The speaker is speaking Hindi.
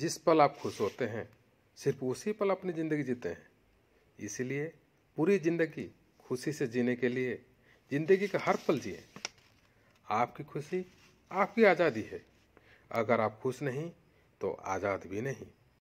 जिस पल आप खुश होते हैं सिर्फ उसी पल अपनी ज़िंदगी जीते हैं इसलिए पूरी ज़िंदगी खुशी से जीने के लिए ज़िंदगी का हर पल जिए आपकी खुशी आपकी आज़ादी है अगर आप खुश नहीं तो आज़ाद भी नहीं